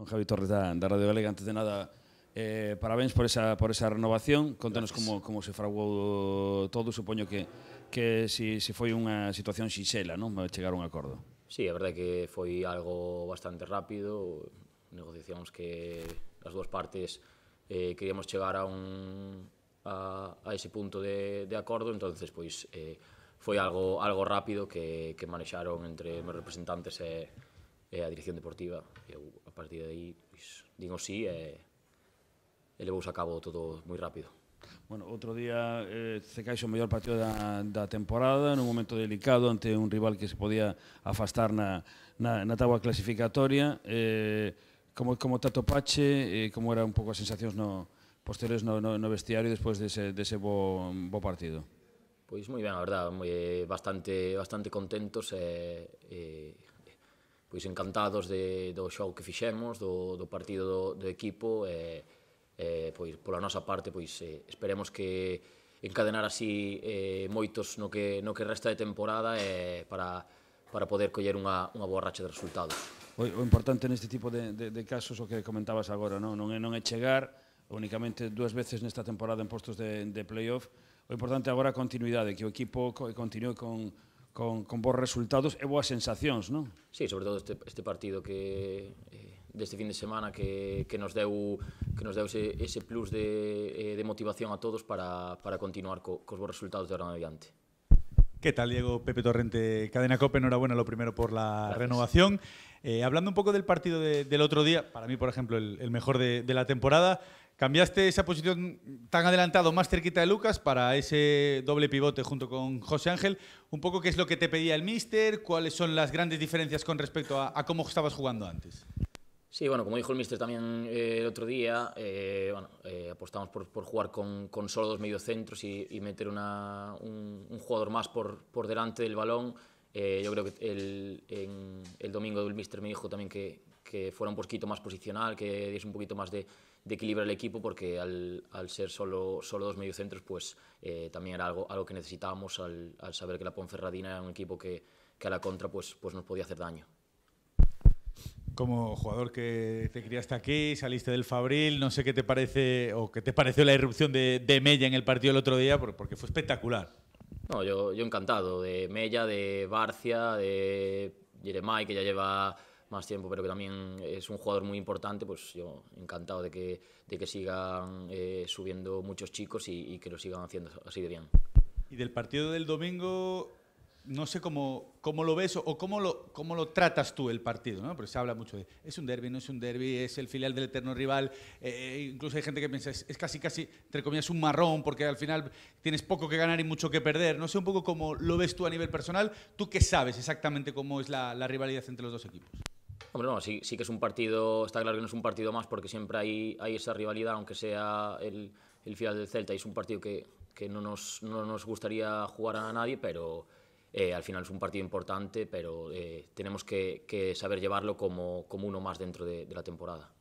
Son Javi Torres da, da Radio Galega. Antes de nada, eh, parabéns por esa, por esa renovación. Contanos como, como se fraguou todo. Supoño que, que si, si foi unha situación xixela, non? Chegar a un acordo. Sí, a verdade que foi algo bastante rápido. Negociacións que as dúas partes eh, queríamos chegar a un a, a ese punto de, de acordo, entonces pois eh, foi algo algo rápido que, que manexaron entre meus representantes e, eh, e eh, a dirección deportiva. Eu, a partir de aí, pois, digo sí e, e levou a cabo todo moi rápido. Bueno, outro día eh, se caixo o mellor partido da, da temporada nun momento delicado ante un rival que se podía afastar na, na, na tabua clasificatoria eh, como, como tato pache eh, como era un pouco as sensacións no, posteriores no, no, no vestiario despois dese, dese bo, bo partido Pois moi ben, a verdad, moi, eh, bastante, bastante contentos e, eh, e eh, pois encantados de, do show que fixemos, do, do partido do, do equipo, e, e pois, pola nosa parte, pois, eh, esperemos que encadenar así eh, moitos no que, no que resta de temporada e, para, para poder coller unha, unha boa racha de resultados. O, o importante neste tipo de, de, de casos o que comentabas agora, non, non, é, non é chegar únicamente dúas veces nesta temporada en postos de, de playoff, o importante agora é a continuidade, que o equipo continue con, con, con bons resultados e boas sensacións, non? Sí, sobre todo este, este partido que eh, deste fin de semana que, que nos deu que nos deu ese, ese plus de, eh, de motivación a todos para, para continuar co, cos bons resultados de ahora en adiante. ¿Qué tal, Diego? Pepe Torrente, Cadena Cope, enhorabuena lo primero por la Gracias. renovación. Eh, hablando un poco del partido de, del otro día, para mí, por ejemplo, el, el mejor de, de la temporada, Cambiaste esa posición tan adelantado, más cerquita de Lucas, para ese doble pivote junto con José Ángel. Un poco qué es lo que te pedía el míster, cuáles son las grandes diferencias con respecto a, cómo estabas jugando antes. Sí, bueno, como dijo el míster también eh, el otro día, eh, eh, apostamos por, jugar con, con, solo dos mediocentros y, meter un, jugador más por delante del balón eh, yo creo que el, en, el domingo el míster me dijo también que, que, fuera un poquito más posicional, que diese un poquito más de, de equilibrio al equipo, porque al, al, ser solo, solo dos mediocentros, pues eh, también era algo, algo que necesitábamos al, al, saber que la Ponferradina era un equipo que, que a la contra pues, pues nos podía hacer daño. Como jugador que te criaste aquí, saliste del Fabril, no sé qué te parece o qué te pareció la irrupción de, de Mella en el partido el otro día, porque fue espectacular. No, yo, yo encantado. De Mella, de Barcia, de Jeremai, que ya lleva más tiempo, pero que también es un jugador muy importante, pues yo encantado de que, que sigan eh, subiendo muchos chicos y, y, que lo sigan haciendo así de bien. Y del partido del domingo, no sé cómo, cómo lo ves o cómo lo, cómo lo tratas tú el partido, ¿no? Porque se habla mucho de, es un derby, no es un derby, es el filial del eterno rival, eh, incluso hay gente que piensa, es, es, casi, casi, entre comillas, un marrón, porque al final tienes poco que ganar y mucho que perder. No sé un poco cómo lo ves tú a nivel personal, tú qué sabes exactamente cómo es la, rivalidad entre los dos equipos. Hombre, no, sí, sí que es un partido, está claro que no es un partido más, porque siempre hay, hay esa rivalidad, aunque sea el, el filial del Celta, es un partido que, no nos gustaría jugar a nadie, pero eh, al final es un partido importante, pero eh, tenemos que, saber llevarlo como, como uno más dentro de la temporada.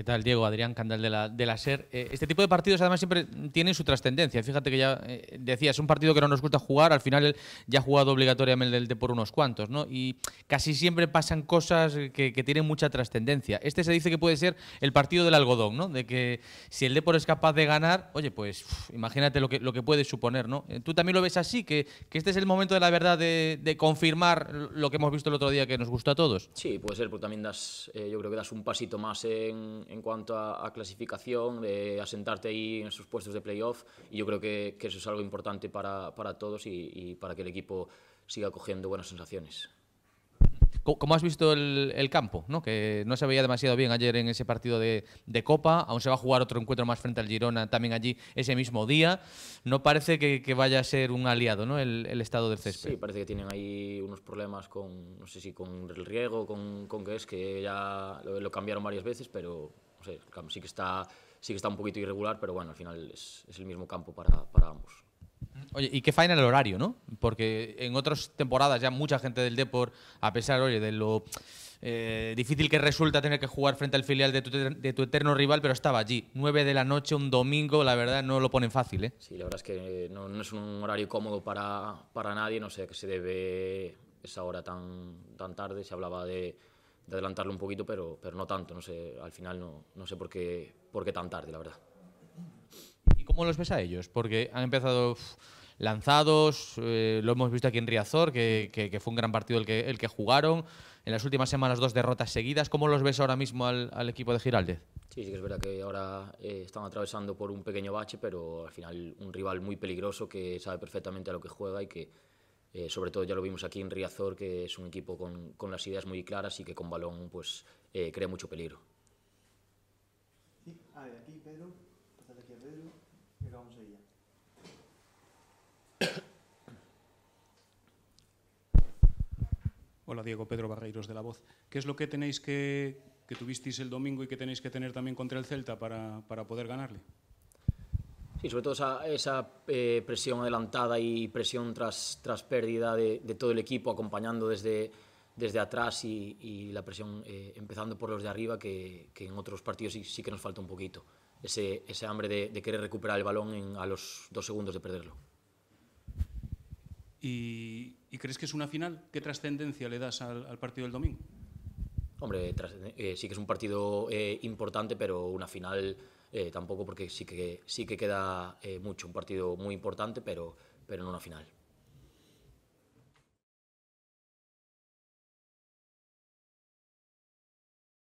¿Qué tal, Diego? Adrián Candal de la, de la SER. Eh, este tipo de partidos además siempre tienen su trascendencia. Fíjate que ya eh, decías, es un partido que no nos gusta jugar, al final ya ha jugado obligatoriamente el de por unos cuantos, ¿no? Y casi siempre pasan cosas que, tienen mucha trascendencia. Este se dice que puede ser el partido del algodón, ¿no? De que si el Depor es capaz de ganar, oye, pues imagínate lo que, lo que puede suponer, ¿no? Eh, Tú también lo ves así, que, este es el momento de la verdad de, confirmar lo que hemos visto el otro día que nos gusta a todos. Sí, puede ser, porque también das, yo creo que das un pasito más en en cuanto a, clasificación, de asentarte ahí en esos puestos de playoff. Y yo creo que, eso es algo importante para, para todos y, para que el equipo siga cogiendo buenas sensaciones. ¿Cómo has visto el, campo? ¿no? Que no se veía demasiado bien ayer en ese partido de, de, Copa. Aún se va a jugar otro encuentro más frente al Girona también allí ese mismo día. No parece que, vaya a ser un aliado ¿no? El, estado del césped. Sí, parece que tienen ahí unos problemas con, no sé si con el riego, con, con qué es, que ya lo, lo cambiaron varias veces, pero sí, que está, sí que está un poquito irregular, pero bueno, al final es, es el mismo campo para, para ambos. Oye, y qué faena el horario, ¿no? Porque en otras temporadas ya mucha gente del Deport, a pesar, oye, de lo eh, difícil que resulta tener que jugar frente al filial de tu, de tu, eterno rival, pero estaba allí. 9 de la noche, un domingo, la verdad no lo ponen fácil, ¿eh? Sí, la verdad es que no, es un horario cómodo para, para nadie, no sé qué se debe esa hora tan, tan tarde. Se hablaba de, de adelantarlo un poquito, pero, pero no tanto. No sé, al final no, no sé por qué, por qué tan tarde, la verdad. ¿Y cómo los ves a ellos? Porque han empezado lanzados, eh, lo hemos visto aquí en Riazor, que, fue un gran partido el que, el que jugaron. En las últimas semanas dos derrotas seguidas. ¿Cómo los ves ahora mismo al, equipo de Giraldez? Sí, sí que es verdad que ahora eh, están atravesando por un pequeño bache, pero al final un rival muy peligroso que sabe perfectamente a lo que juega y que eh, sobre todo ya lo vimos aquí en Riazor, que es un equipo con, las ideas muy claras y que con balón pues, eh, crea mucho peligro. Hola Diego, Pedro Barreiros de La Voz. ¿Qué es lo que tenéis que, que tuvisteis el domingo y que tenéis que tener también contra el Celta para poder ganarle? Sí, sobre todo esa, esa eh, presión adelantada y presión tras, tras pérdida de, todo el equipo, acompañando desde, desde atrás y, la presión eh, empezando por los de arriba, que, en otros partidos sí, que nos falta un poquito. Ese, ese hambre de, querer recuperar el balón a los dos segundos de perderlo. ¿Y, crees que es una final? ¿Qué trascendencia le das al, partido del domingo? Hombre, eh, sí que es un partido importante, pero una final eh, tampoco porque sí que, sí que queda eh, mucho, un partido muy importante, pero, pero en una final.